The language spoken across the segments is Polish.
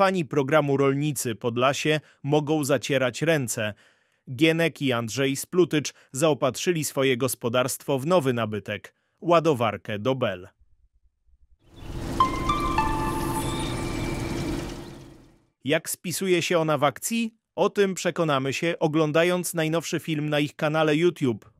fani programu Rolnicy Podlasie mogą zacierać ręce. Gienek i Andrzej Splutycz zaopatrzyli swoje gospodarstwo w nowy nabytek – ładowarkę do Bell. Jak spisuje się ona w akcji? O tym przekonamy się oglądając najnowszy film na ich kanale YouTube.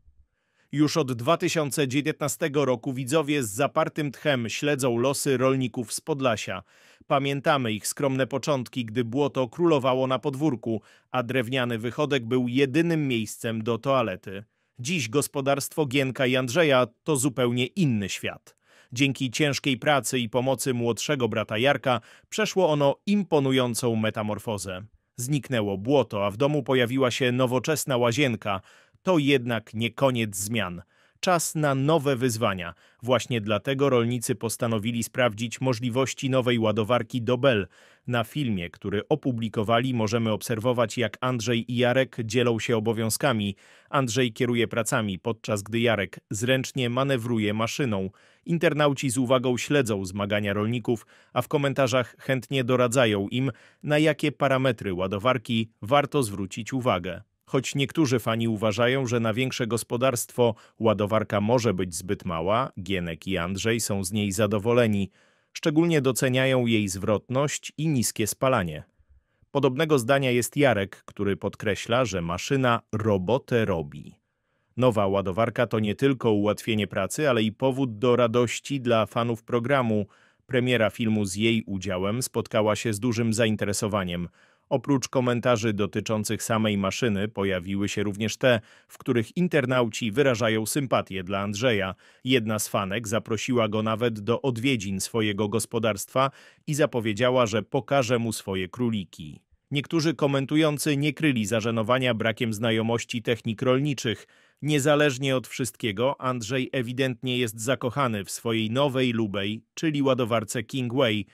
Już od 2019 roku widzowie z zapartym tchem śledzą losy rolników z Podlasia. Pamiętamy ich skromne początki, gdy błoto królowało na podwórku, a drewniany wychodek był jedynym miejscem do toalety. Dziś gospodarstwo Gienka i Andrzeja to zupełnie inny świat. Dzięki ciężkiej pracy i pomocy młodszego brata Jarka przeszło ono imponującą metamorfozę. Zniknęło błoto, a w domu pojawiła się nowoczesna łazienka. To jednak nie koniec zmian czas na nowe wyzwania. Właśnie dlatego rolnicy postanowili sprawdzić możliwości nowej ładowarki Dobel. Na filmie, który opublikowali, możemy obserwować, jak Andrzej i Jarek dzielą się obowiązkami. Andrzej kieruje pracami, podczas gdy Jarek zręcznie manewruje maszyną. Internauci z uwagą śledzą zmagania rolników, a w komentarzach chętnie doradzają im, na jakie parametry ładowarki warto zwrócić uwagę choć niektórzy fani uważają, że na większe gospodarstwo ładowarka może być zbyt mała, Gienek i Andrzej są z niej zadowoleni. Szczególnie doceniają jej zwrotność i niskie spalanie. Podobnego zdania jest Jarek, który podkreśla, że maszyna robotę robi. Nowa ładowarka to nie tylko ułatwienie pracy, ale i powód do radości dla fanów programu. Premiera filmu z jej udziałem spotkała się z dużym zainteresowaniem. Oprócz komentarzy dotyczących samej maszyny pojawiły się również te, w których internauci wyrażają sympatię dla Andrzeja. Jedna z fanek zaprosiła go nawet do odwiedzin swojego gospodarstwa i zapowiedziała, że pokaże mu swoje króliki. Niektórzy komentujący nie kryli zażenowania brakiem znajomości technik rolniczych. Niezależnie od wszystkiego, Andrzej ewidentnie jest zakochany w swojej nowej lubej, czyli ładowarce Kingway,